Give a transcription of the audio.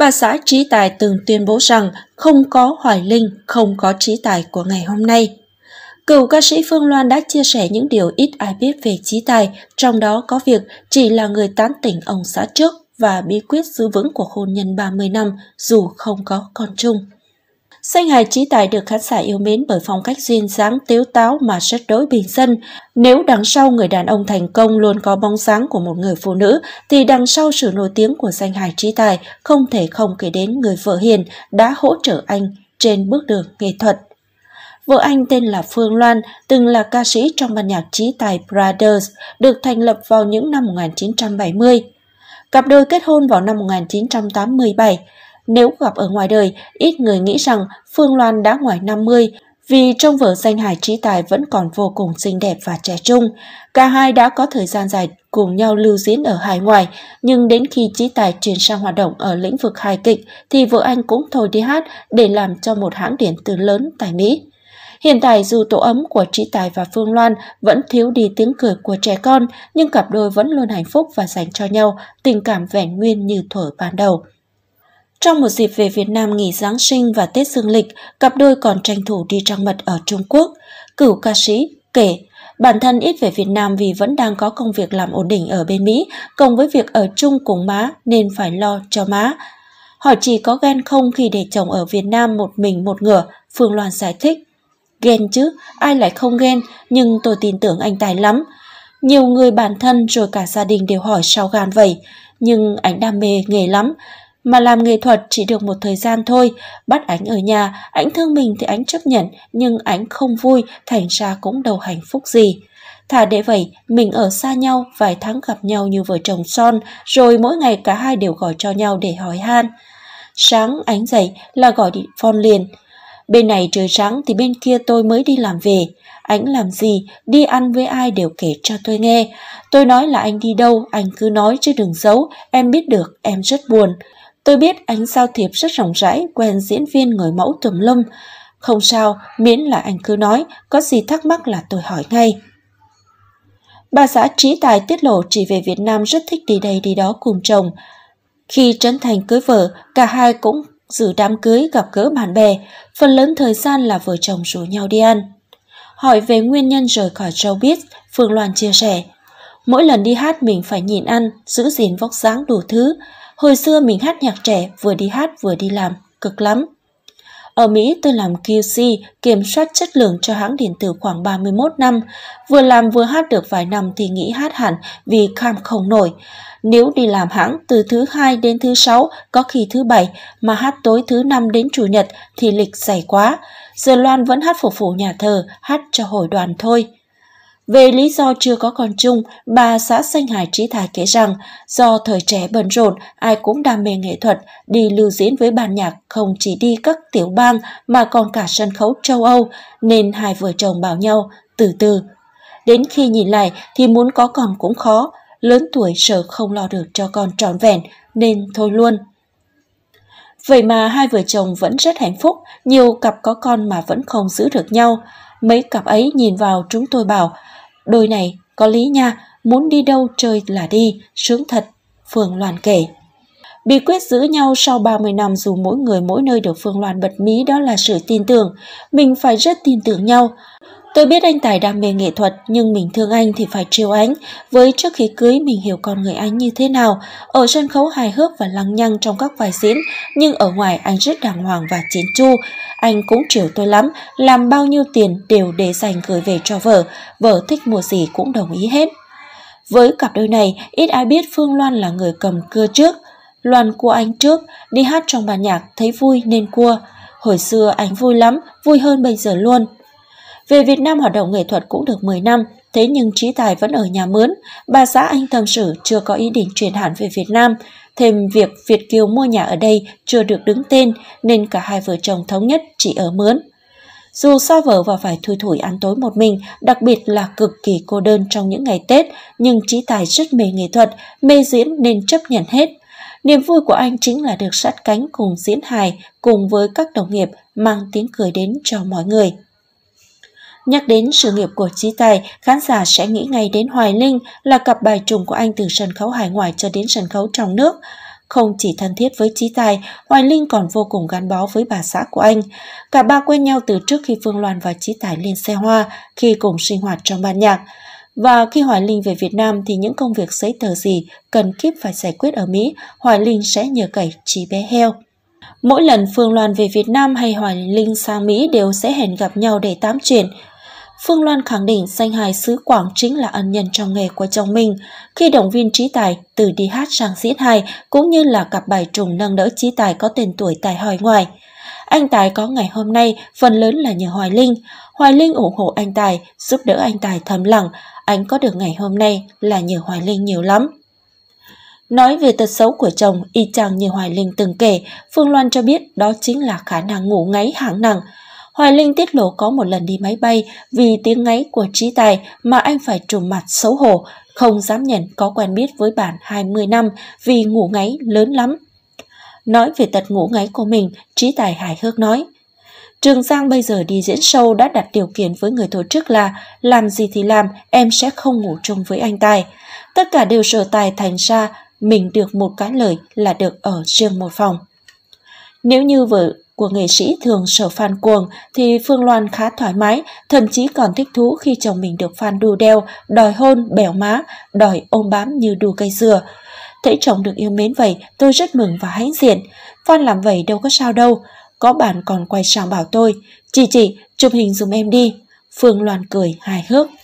bà xã trí tài từng tuyên bố rằng không có Hoài Linh, không có trí tài của ngày hôm nay. Cựu ca sĩ Phương Loan đã chia sẻ những điều ít ai biết về trí tài, trong đó có việc chỉ là người tán tỉnh ông xã trước và bí quyết giữ vững của hôn nhân 30 năm dù không có con chung. Danh Hải trí tài được khán giả yêu mến bởi phong cách duyên dáng tiếu táo mà rất đối bình dân. Nếu đằng sau người đàn ông thành công luôn có bóng dáng của một người phụ nữ, thì đằng sau sự nổi tiếng của danh Hải trí tài không thể không kể đến người vợ hiền đã hỗ trợ anh trên bước đường nghệ thuật. Vợ anh tên là Phương Loan, từng là ca sĩ trong ban nhạc trí tài Brothers, được thành lập vào những năm 1970. Cặp đôi kết hôn vào năm 1987. Nếu gặp ở ngoài đời, ít người nghĩ rằng Phương Loan đã ngoài 50, vì trong vở danh hài trí tài vẫn còn vô cùng xinh đẹp và trẻ trung. Cả hai đã có thời gian dài cùng nhau lưu diễn ở hải ngoại, nhưng đến khi trí tài chuyển sang hoạt động ở lĩnh vực hài kịch thì vợ anh cũng thôi đi hát để làm cho một hãng điện tử lớn tại Mỹ. Hiện tại dù tổ ấm của Trí Tài và Phương Loan vẫn thiếu đi tiếng cười của trẻ con, nhưng cặp đôi vẫn luôn hạnh phúc và dành cho nhau tình cảm vẻ nguyên như thuở ban đầu. Trong một dịp về Việt Nam nghỉ Giáng sinh và Tết Dương lịch, cặp đôi còn tranh thủ đi trăng mật ở Trung Quốc. Cửu ca sĩ kể, bản thân ít về Việt Nam vì vẫn đang có công việc làm ổn định ở bên Mỹ, cộng với việc ở chung cùng má nên phải lo cho má. Hỏi chị có ghen không khi để chồng ở Việt Nam một mình một ngửa, Phương Loan giải thích. Ghen chứ, ai lại không ghen, nhưng tôi tin tưởng anh Tài lắm. Nhiều người bản thân rồi cả gia đình đều hỏi sao gan vậy, nhưng anh đam mê nghề lắm. Mà làm nghệ thuật chỉ được một thời gian thôi, bắt ánh ở nhà, ánh thương mình thì ánh chấp nhận, nhưng ánh không vui, thành ra cũng đâu hạnh phúc gì. Thà để vậy, mình ở xa nhau, vài tháng gặp nhau như vợ chồng son, rồi mỗi ngày cả hai đều gọi cho nhau để hỏi han. Sáng ánh dậy là gọi điện phone liền. Bên này trời sáng thì bên kia tôi mới đi làm về. Ánh làm gì, đi ăn với ai đều kể cho tôi nghe. Tôi nói là anh đi đâu, anh cứ nói chứ đừng giấu, em biết được, em rất buồn. Tôi biết anh giao thiệp rất rộng rãi, quen diễn viên người mẫu tùm lum. Không sao, miễn là anh cứ nói, có gì thắc mắc là tôi hỏi ngay. Bà xã trí tài tiết lộ chỉ về Việt Nam rất thích đi đây đi đó cùng chồng. Khi Trấn Thành cưới vợ, cả hai cũng giữ đám cưới gặp gỡ bạn bè, phần lớn thời gian là vợ chồng rủ nhau đi ăn. Hỏi về nguyên nhân rời khỏi showbiz, Phương Loan chia sẻ, mỗi lần đi hát mình phải nhịn ăn, giữ gìn vóc dáng đủ thứ, Hồi xưa mình hát nhạc trẻ, vừa đi hát vừa đi làm, cực lắm. Ở Mỹ tôi làm QC, kiểm soát chất lượng cho hãng điện tử khoảng 31 năm. Vừa làm vừa hát được vài năm thì nghĩ hát hẳn vì cam không nổi. Nếu đi làm hãng từ thứ hai đến thứ sáu, có khi thứ bảy, mà hát tối thứ năm đến chủ nhật thì lịch dày quá. Giờ Loan vẫn hát phục vụ nhà thờ, hát cho hội đoàn thôi. Về lý do chưa có con chung, bà xã Xanh Hải Trí Thái kể rằng do thời trẻ bận rộn, ai cũng đam mê nghệ thuật, đi lưu diễn với ban nhạc không chỉ đi các tiểu bang mà còn cả sân khấu châu Âu, nên hai vợ chồng bảo nhau từ từ. Đến khi nhìn lại thì muốn có con cũng khó, lớn tuổi sợ không lo được cho con trọn vẹn nên thôi luôn. Vậy mà hai vợ chồng vẫn rất hạnh phúc, nhiều cặp có con mà vẫn không giữ được nhau. Mấy cặp ấy nhìn vào chúng tôi bảo, Đôi này, có lý nha, muốn đi đâu chơi là đi, sướng thật, Phương Loan kể. Bí quyết giữ nhau sau 30 năm dù mỗi người mỗi nơi được Phương Loan bật mí đó là sự tin tưởng. Mình phải rất tin tưởng nhau. Tôi biết anh Tài đam mê nghệ thuật nhưng mình thương anh thì phải trêu anh. Với trước khi cưới mình hiểu con người anh như thế nào. Ở sân khấu hài hước và lăng nhăng trong các vai diễn nhưng ở ngoài anh rất đàng hoàng và chiến chu. Anh cũng chiều tôi lắm, làm bao nhiêu tiền đều để dành gửi về cho vợ. Vợ thích mua gì cũng đồng ý hết. Với cặp đôi này, ít ai biết Phương Loan là người cầm cưa trước. Loan cua anh trước, đi hát trong bàn nhạc thấy vui nên cua. Hồi xưa anh vui lắm, vui hơn bây giờ luôn. Về Việt Nam hoạt động nghệ thuật cũng được 10 năm, thế nhưng Trí Tài vẫn ở nhà mướn. Bà xã anh tâm sử chưa có ý định chuyển hẳn về Việt Nam. Thêm việc Việt Kiều mua nhà ở đây chưa được đứng tên nên cả hai vợ chồng thống nhất chỉ ở mướn. Dù xa vợ và phải thui thủi ăn tối một mình, đặc biệt là cực kỳ cô đơn trong những ngày Tết, nhưng Trí Tài rất mê nghệ thuật, mê diễn nên chấp nhận hết. Niềm vui của anh chính là được sát cánh cùng diễn hài cùng với các đồng nghiệp mang tiếng cười đến cho mọi người. Nhắc đến sự nghiệp của Trí Tài, khán giả sẽ nghĩ ngay đến Hoài Linh là cặp bài trùng của anh từ sân khấu hải ngoại cho đến sân khấu trong nước. Không chỉ thân thiết với Trí Tài, Hoài Linh còn vô cùng gắn bó với bà xã của anh. Cả ba quen nhau từ trước khi Phương Loan và Trí Tài lên xe hoa, khi cùng sinh hoạt trong ban nhạc. Và khi Hoài Linh về Việt Nam thì những công việc giấy tờ gì cần kiếp phải giải quyết ở Mỹ, Hoài Linh sẽ nhờ cậy Trí bé heo. Mỗi lần Phương Loan về Việt Nam hay Hoài Linh sang Mỹ đều sẽ hẹn gặp nhau để tám chuyện, Phương Loan khẳng định danh hài xứ Quảng chính là ân nhân trong nghề của chồng mình, khi động viên trí tài từ đi hát sang diễn hài cũng như là cặp bài trùng nâng đỡ trí tài có tên tuổi tại hỏi ngoài. Anh Tài có ngày hôm nay phần lớn là nhờ Hoài Linh. Hoài Linh ủng hộ anh Tài, giúp đỡ anh Tài thầm lặng. Anh có được ngày hôm nay là nhờ Hoài Linh nhiều lắm. Nói về tật xấu của chồng, y chang như Hoài Linh từng kể, Phương Loan cho biết đó chính là khả năng ngủ ngáy hạng nặng. Hoài Linh tiết lộ có một lần đi máy bay vì tiếng ngáy của trí tài mà anh phải trùm mặt xấu hổ, không dám nhận có quen biết với bản 20 năm vì ngủ ngáy lớn lắm. Nói về tật ngủ ngáy của mình, trí tài hài hước nói. Trường Giang bây giờ đi diễn show đã đặt điều kiện với người tổ chức là làm gì thì làm, em sẽ không ngủ chung với anh Tài. Tất cả đều sở tài thành ra mình được một cái lời là được ở riêng một phòng. Nếu như vợ của nghệ sĩ thường sở fan cuồng thì Phương Loan khá thoải mái, thậm chí còn thích thú khi chồng mình được fan đu đeo, đòi hôn, bẻo má, đòi ôm bám như đu cây dừa. Thấy chồng được yêu mến vậy, tôi rất mừng và hãnh diện. Fan làm vậy đâu có sao đâu. Có bạn còn quay sang bảo tôi, chị chị, chụp hình dùm em đi. Phương Loan cười hài hước.